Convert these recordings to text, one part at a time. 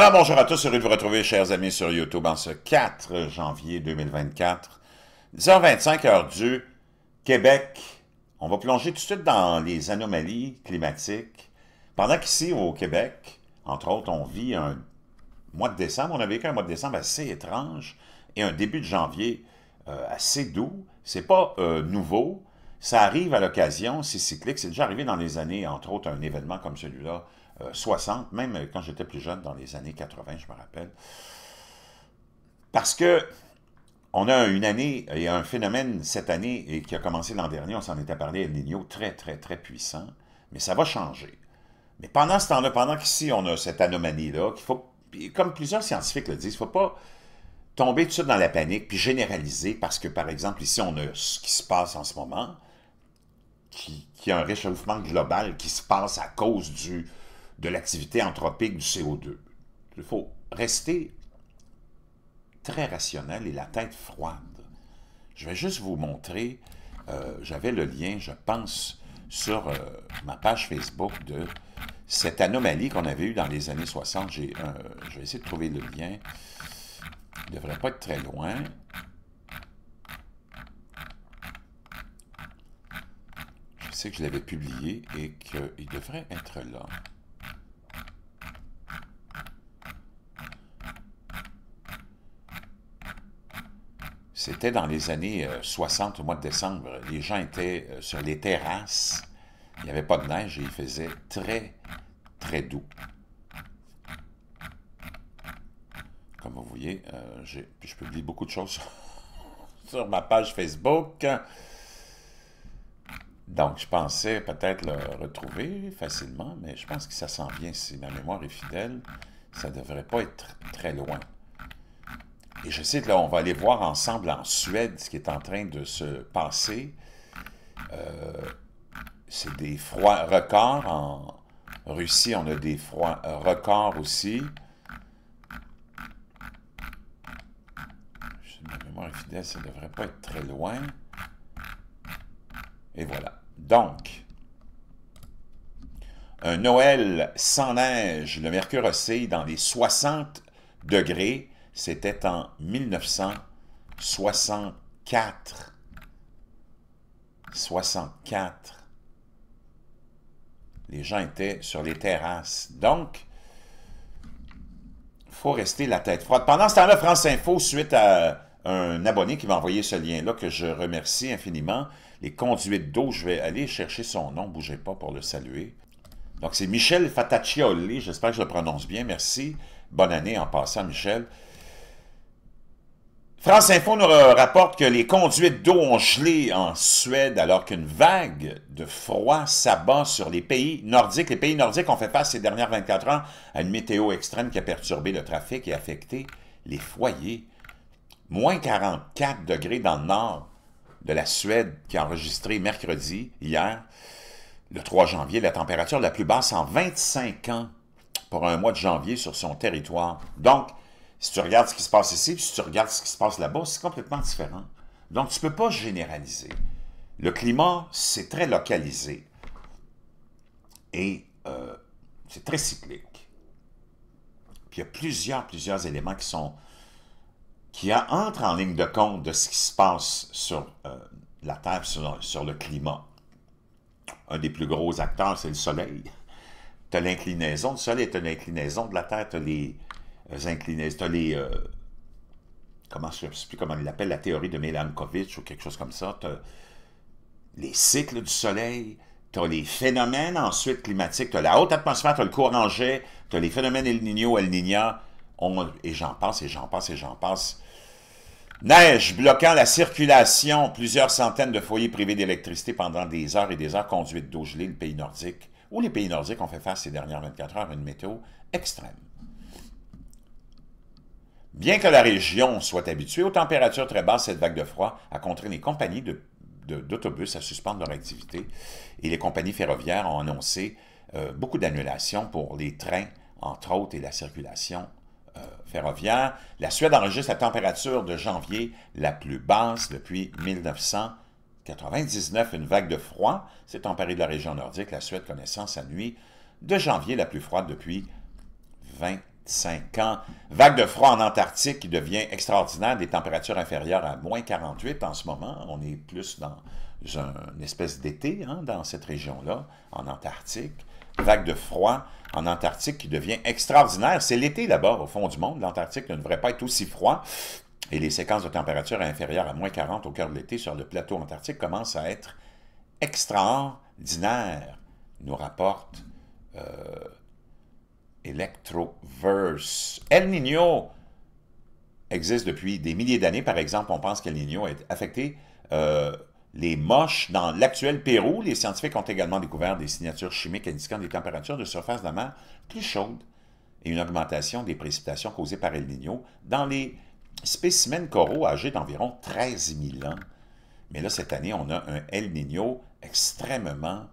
Alors bonjour à tous, heureux de vous retrouver, chers amis, sur YouTube en ce 4 janvier 2024, 10h25, heure du Québec. On va plonger tout de suite dans les anomalies climatiques. Pendant qu'ici, au Québec, entre autres, on vit un mois de décembre, on a vécu un mois de décembre assez étrange et un début de janvier euh, assez doux. C'est pas euh, nouveau, ça arrive à l'occasion, c'est cyclique, c'est déjà arrivé dans les années, entre autres, un événement comme celui-là, 60, euh, même euh, quand j'étais plus jeune, dans les années 80, je me rappelle. Parce que on a une année il y a un phénomène cette année et qui a commencé l'an dernier, on s'en était parlé, El Niño, très, très, très puissant, mais ça va changer. Mais pendant ce temps-là, pendant qu'ici on a cette anomalie-là, qu'il faut, comme plusieurs scientifiques le disent, il ne faut pas tomber tout de suite dans la panique puis généraliser parce que, par exemple, ici on a ce qui se passe en ce moment, qui, qui a un réchauffement global qui se passe à cause du de l'activité anthropique du CO2. Il faut rester très rationnel et la tête froide. Je vais juste vous montrer, euh, j'avais le lien, je pense, sur euh, ma page Facebook de cette anomalie qu'on avait eue dans les années 60. Euh, je vais essayer de trouver le lien. Il ne devrait pas être très loin. Je sais que je l'avais publié et qu'il devrait être là. C'était dans les années 60, euh, au mois de décembre. Les gens étaient euh, sur les terrasses. Il n'y avait pas de neige et il faisait très, très doux. Comme vous voyez, euh, je publie beaucoup de choses sur ma page Facebook. Donc, je pensais peut-être le retrouver facilement, mais je pense que ça sent bien si ma mémoire est fidèle. Ça ne devrait pas être très loin. Et je sais que là, on va aller voir ensemble en Suède ce qui est en train de se passer. Euh, c'est des froids records. En Russie, on a des froids euh, records aussi. ma mémoire est fidèle, ça ne devrait pas être très loin. Et voilà. Donc, un Noël sans neige. Le mercure oscille dans les 60 degrés c'était en 1964. 64. Les gens étaient sur les terrasses. Donc, il faut rester la tête froide. Pendant ce temps-là, France Info, suite à un abonné qui m'a envoyé ce lien-là, que je remercie infiniment, les conduites d'eau, je vais aller chercher son nom, bougez pas pour le saluer. Donc, c'est Michel Fataccioli, j'espère que je le prononce bien, merci. Bonne année en passant, Michel. France Info nous rapporte que les conduites d'eau ont gelé en Suède alors qu'une vague de froid s'abat sur les pays nordiques. Les pays nordiques ont fait face ces dernières 24 ans à une météo extrême qui a perturbé le trafic et affecté les foyers. Moins 44 degrés dans le nord de la Suède qui a enregistré mercredi, hier, le 3 janvier, la température la plus basse en 25 ans pour un mois de janvier sur son territoire. Donc, si tu regardes ce qui se passe ici, puis si tu regardes ce qui se passe là-bas, c'est complètement différent. Donc, tu ne peux pas généraliser. Le climat, c'est très localisé et euh, c'est très cyclique. Puis il y a plusieurs, plusieurs éléments qui sont qui entrent en ligne de compte de ce qui se passe sur euh, la Terre, sur, le climat. Un des plus gros acteurs, c'est le Soleil. Tu as l'inclinaison, du Soleil tu as l'inclinaison de la Terre, tu as les, euh, inclinaisons. Tu as les. Euh, comment je sais plus comment il l'appelle, la théorie de Milankovitch ou quelque chose comme ça. Tu les cycles du soleil, tu as les phénomènes ensuite climatiques, tu as la haute atmosphère, tu as le courant jet, tu as les phénomènes El Niño, El Niña, et j'en passe, et j'en passe, et j'en passe. Neige bloquant la circulation, plusieurs centaines de foyers privés d'électricité pendant des heures et des heures, conduite d'eau gelée, le pays nordique, où les pays nordiques ont fait face ces dernières 24 heures à une météo extrême. Bien que la région soit habituée aux températures très basses, cette vague de froid a contraint les compagnies d'autobus à suspendre leur activité et les compagnies ferroviaires ont annoncé euh, beaucoup d'annulations pour les trains, entre autres, et la circulation euh, ferroviaire. La Suède enregistre la température de janvier la plus basse depuis 1999, une vague de froid s'est emparée de la région nordique, la Suède connaissant sa nuit de janvier la plus froide depuis 20 ans. Vague de froid en Antarctique qui devient extraordinaire, des températures inférieures à moins 48 en ce moment. On est plus dans une espèce d'été hein, dans cette région-là, en Antarctique. Vague de froid en Antarctique qui devient extraordinaire. C'est l'été d'abord au fond du monde. L'Antarctique ne devrait pas être aussi froid. Et les séquences de température inférieures à moins 40 au cœur de l'été sur le plateau antarctique commencent à être extraordinaires, nous rapporte euh, Electroverse. El Niño existe depuis des milliers d'années. Par exemple, on pense qu'El Niño a affecté euh, les moches dans l'actuel Pérou. Les scientifiques ont également découvert des signatures chimiques indiquant des températures de surface de la mer plus chaudes et une augmentation des précipitations causées par El Niño dans les spécimens coraux âgés d'environ 13 000 ans. Mais là, cette année, on a un El Niño extrêmement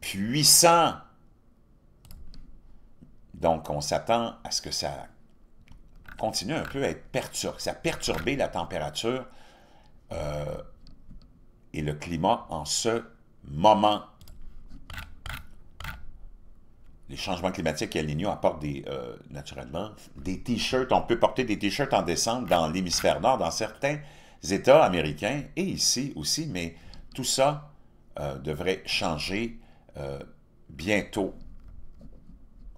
puissant. Donc, on s'attend à ce que ça continue un peu à être perturbé, ça a perturbé la température euh, et le climat en ce moment. Les changements climatiques et El Niño apportent des, euh, naturellement des t-shirts. On peut porter des t-shirts en décembre dans l'hémisphère nord, dans certains États américains et ici aussi, mais tout ça euh, devrait changer bientôt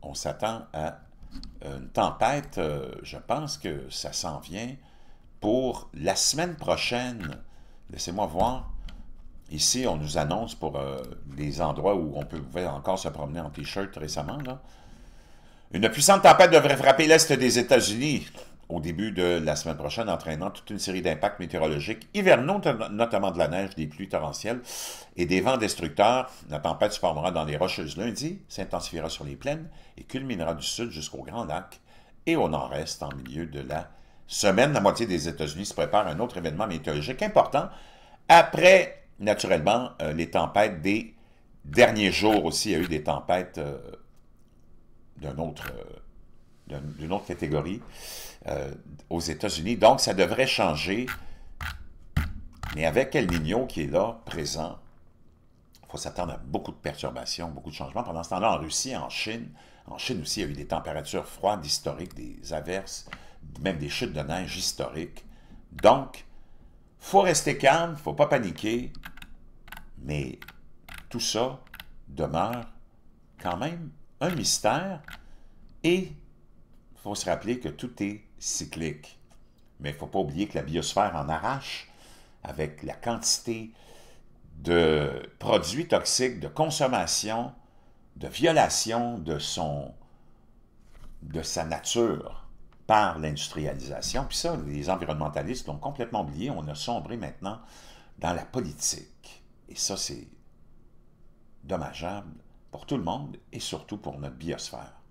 on s'attend à une tempête, euh, je pense que ça s'en vient pour la semaine prochaine. Laissez-moi voir. Ici, on nous annonce pour euh, des endroits où on pouvait encore se promener en T-shirt récemment. Une puissante tempête devrait frapper l'Est des États-Unis au début de la semaine prochaine, entraînant toute une série d'impacts météorologiques hivernaux, notamment de la neige, des pluies torrentielles et des vents destructeurs. La tempête se formera dans les Rocheuses lundi, s'intensifiera sur les plaines et culminera du sud jusqu'au Grand Lac et au nord-est en milieu de la semaine. La moitié des États-Unis se prépare à un autre événement météorologique important après, naturellement, euh, les tempêtes des derniers jours aussi. Il y a eu des tempêtes euh, euh, d'une autre, catégorie. Euh, aux États-Unis. Donc, ça devrait changer. Mais avec El Niño qui est là, présent, il faut s'attendre à beaucoup de perturbations, beaucoup de changements. Pendant ce temps-là, en Russie, en Chine, en Chine aussi, il y a eu des températures froides historiques, des averses, même des chutes de neige historiques. Donc, il faut rester calme, il ne faut pas paniquer, mais tout ça demeure quand même un mystère et il faut se rappeler que tout est cyclique. Mais il ne faut pas oublier que la biosphère en arrache avec la quantité de produits toxiques, de consommation, de violation de, son, de sa nature par l'industrialisation. Puis ça, les environnementalistes l'ont complètement oublié. On a sombré maintenant dans la politique. Et ça, c'est dommageable pour tout le monde et surtout pour notre biosphère.